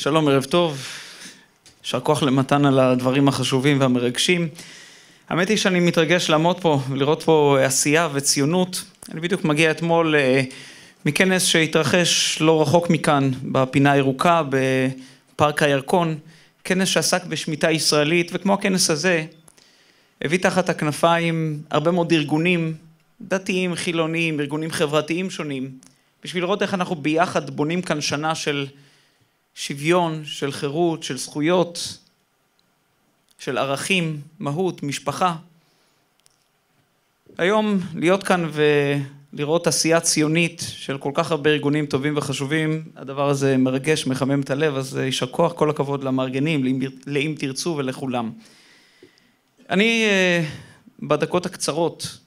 שלום, ערב טוב. יישר כוח למתן על הדברים החשובים והמרגשים. האמת היא שאני מתרגש לעמוד פה ולראות פה עשייה וציונות. אני בדיוק מגיע אתמול אה, מכנס שהתרחש לא רחוק מכאן, בפינה הירוקה, בפארק הירקון, כנס שעסק בשמיטה ישראלית, וכמו הכנס הזה, הביא תחת הכנפיים הרבה מאוד ארגונים, דתיים, חילוניים, ארגונים חברתיים שונים, בשביל לראות איך אנחנו ביחד בונים כאן שנה של שוויון, של חירות, של זכויות, של ערכים, מהות, משפחה. היום להיות כאן ולראות עשייה ציונית של כל כך הרבה ארגונים טובים וחשובים, הדבר הזה מרגש, מחמם את הלב, אז יישר כוח, כל הכבוד למארגנים, לאם תרצו ולכולם. אני אה, בדקות הקצרות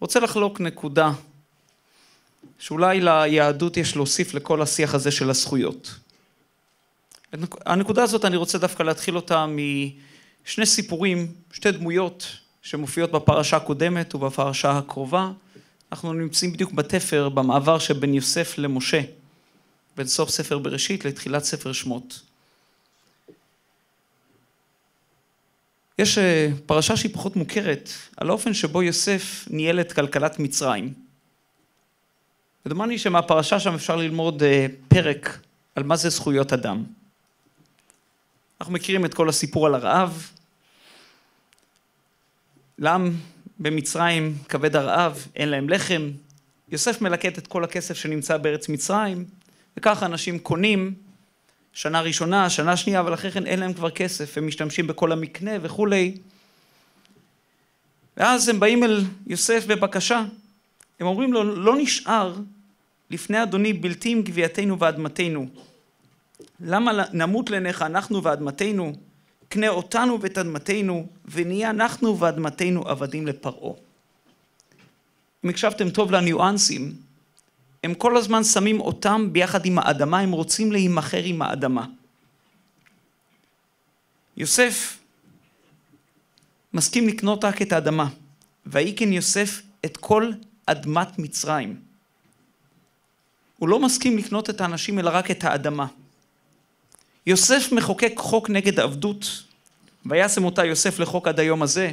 רוצה לחלוק נקודה שאולי ליהדות יש להוסיף לכל השיח הזה של הזכויות. הנקודה הזאת אני רוצה דווקא להתחיל אותה משני סיפורים, שתי דמויות שמופיעות בפרשה הקודמת ובפרשה הקרובה. אנחנו נמצאים בדיוק בתפר, במעבר שבין יוסף למשה, בין סוף ספר בראשית לתחילת ספר שמות. יש אה, פרשה שהיא פחות מוכרת, על האופן שבו יוסף ניהל את כלכלת מצרים. ודומני שמהפרשה שם אפשר ללמוד אה, פרק על מה זה זכויות אדם. אנחנו מכירים את כל הסיפור על הרעב. לעם במצרים כבד הרעב, אין להם לחם. יוסף מלקט את כל הכסף שנמצא בארץ מצרים, וככה אנשים קונים שנה ראשונה, שנה שנייה, אבל אחרי כן אין להם כבר כסף, הם משתמשים בכל המקנה וכולי. ואז הם באים אל יוסף בבקשה. הם אומרים לו, לא נשאר לפני אדוני בלתי עם גבייתנו ואדמתנו. למה נמות לנך אנחנו ואדמתנו? קנה אותנו ואת אדמתנו, ונהיה אנחנו ואדמתנו עבדים לפרעה. אם הקשבתם טוב לניואנסים, הם כל הזמן שמים אותם ביחד עם האדמה, הם רוצים להימכר עם האדמה. יוסף מסכים לקנות רק את האדמה, ויהי כן יוסף את כל אדמת מצרים. הוא לא מסכים לקנות את האנשים אלא רק את האדמה. יוסף מחוקק חוק נגד עבדות, וישם אותה יוסף לחוק עד היום הזה.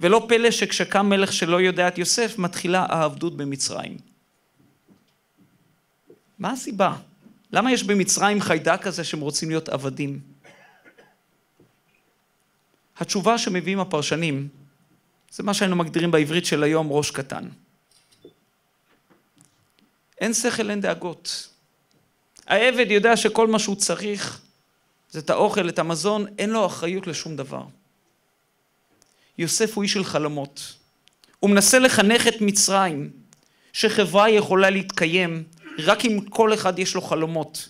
ולא פלא שכשקם מלך שלא יודע את יוסף, מתחילה העבדות במצרים. מה הסיבה? למה יש במצרים חיידק כזה שהם רוצים להיות עבדים? התשובה שמביאים הפרשנים, זה מה שהיינו מגדירים בעברית של היום ראש קטן. אין שכל, אין דאגות. העבד יודע שכל מה שהוא צריך זה את האוכל, את המזון, אין לו אחריות לשום דבר. יוסף הוא איש של חלומות. הוא מנסה לחנך את מצרים, שחברה יכולה להתקיים רק אם כל אחד יש לו חלומות.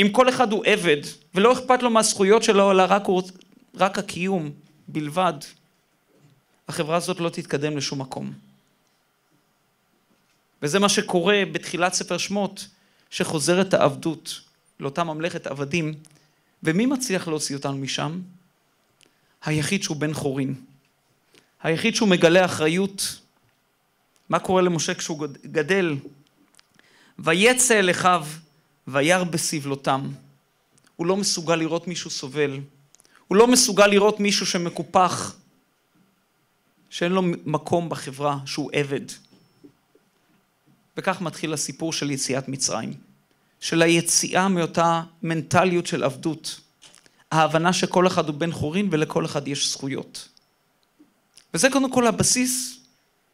אם כל אחד הוא עבד, ולא אכפת לו מהזכויות שלו, אלא רק, הוא, רק הקיום בלבד, החברה הזאת לא תתקדם לשום מקום. וזה מה שקורה בתחילת ספר שמות, שחוזרת העבדות לאותה ממלכת עבדים, ומי מצליח להוציא אותנו משם? היחיד שהוא בן חורין. היחיד שהוא מגלה אחריות. מה קורה למשה כשהוא גדל? ויצא אל אחיו וירא בסבלותם. הוא לא מסוגל לראות מישהו סובל. הוא לא מסוגל לראות מישהו שמקופח, שאין לו מקום בחברה, שהוא עבד. וכך מתחיל הסיפור של יציאת מצרים, של היציאה מאותה מנטליות של עבדות, ההבנה שכל אחד הוא בן חורין ולכל אחד יש זכויות. וזה קודם כל הבסיס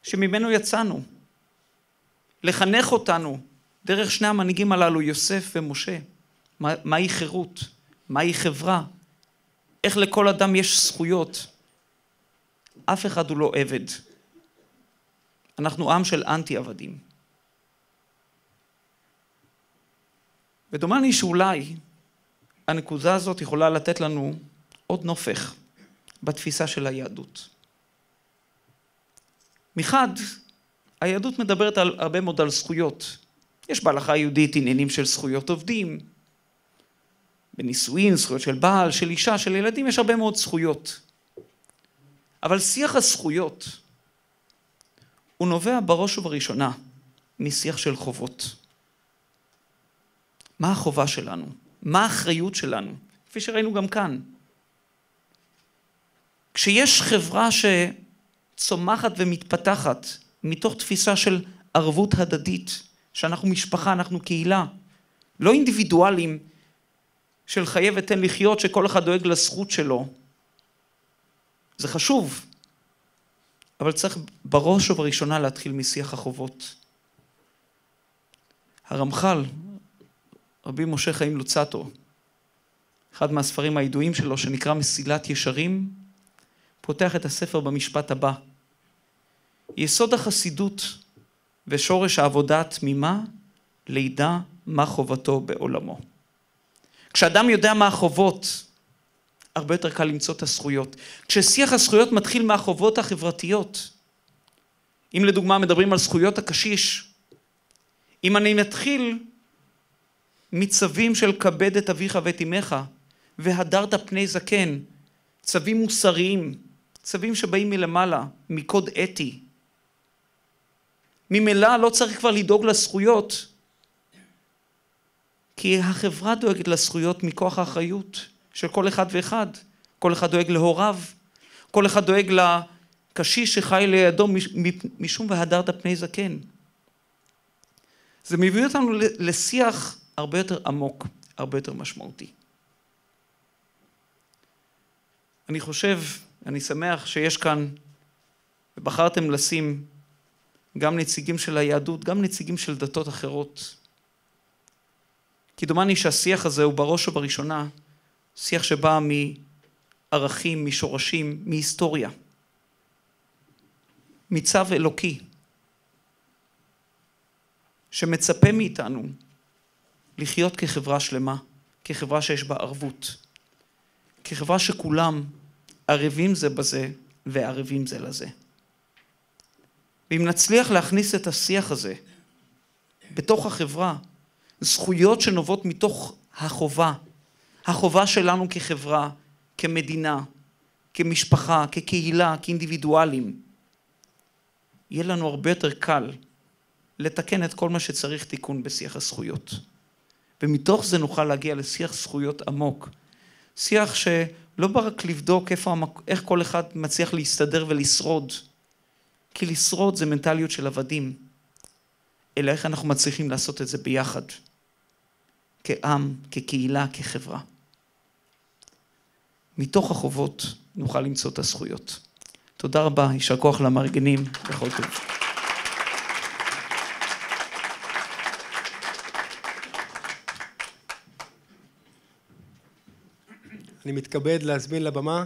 שממנו יצאנו, לחנך אותנו דרך שני המנהיגים הללו, יוסף ומשה, מה, מהי חירות, מהי חברה, איך לכל אדם יש זכויות. אף אחד הוא לא עבד. אנחנו עם של אנטי עבדים. ודומני שאולי הנקודה הזאת יכולה לתת לנו עוד נופך בתפיסה של היהדות. מחד, היהדות מדברת על, הרבה מאוד על זכויות. יש בהלכה היהודית עניינים של זכויות עובדים, בנישואין, זכויות של בעל, של אישה, של ילדים, יש הרבה מאוד זכויות. אבל שיח הזכויות הוא נובע בראש ובראשונה משיח של חובות. מה החובה שלנו? מה האחריות שלנו? כפי שראינו גם כאן. כשיש חברה שצומחת ומתפתחת מתוך תפיסה של ערבות הדדית, שאנחנו משפחה, אנחנו קהילה, לא אינדיבידואלים של חיה ותן לחיות, שכל אחד דואג לזכות שלו. זה חשוב, אבל צריך בראש ובראשונה להתחיל משיח החובות. הרמח"ל, רבי משה חיים לוצטו, אחד מהספרים הידועים שלו שנקרא מסילת ישרים, פותח את הספר במשפט הבא: יסוד החסידות ושורש העבודה התמימה, לידע מה חובתו בעולמו. כשאדם יודע מה החובות, הרבה יותר קל למצוא את הזכויות. כששיח הזכויות מתחיל מהחובות החברתיות, אם לדוגמה מדברים על זכויות הקשיש, אם אני מתחיל מצווים של כבד את אביך ואת אמך, והדרת פני זקן, צווים מוסריים, צווים שבאים מלמעלה, מקוד אתי. ממילא לא צריך כבר לדאוג לזכויות, כי החברה דואגת לזכויות מכוח האחריות של כל אחד ואחד. כל אחד דואג להוריו, כל אחד דואג לקשיש שחי לידו משום והדרת פני זקן. זה מביא אותנו לשיח הרבה יותר עמוק, הרבה יותר משמעותי. אני חושב, אני שמח שיש כאן, ובחרתם לשים גם נציגים של היהדות, גם נציגים של דתות אחרות. כי דומני שהשיח הזה הוא בראש ובראשונה שיח שבא מערכים, משורשים, מהיסטוריה, מצו אלוקי, שמצפה מאיתנו לחיות כחברה שלמה, כחברה שיש בה ערבות, כחברה שכולם ערבים זה בזה וערבים זה לזה. ואם נצליח להכניס את השיח הזה בתוך החברה, זכויות שנובעות מתוך החובה, החובה שלנו כחברה, כמדינה, כמשפחה, כקהילה, כאינדיבידואלים, יהיה לנו הרבה יותר קל לתקן את כל מה שצריך תיקון בשיח הזכויות. ומתוך זה נוכל להגיע לשיח זכויות עמוק. שיח שלא בא רק לבדוק איפה, איך כל אחד מצליח להסתדר ולשרוד, כי לשרוד זה מנטליות של עבדים, אלא איך אנחנו מצליחים לעשות את זה ביחד, כעם, כקהילה, כחברה. מתוך החובות נוכל למצוא את הזכויות. תודה רבה, יישר כוח למארגנים, בכל טוב. אני מתכבד להזמין לבמה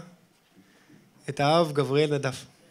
את האב גבריאל נדף.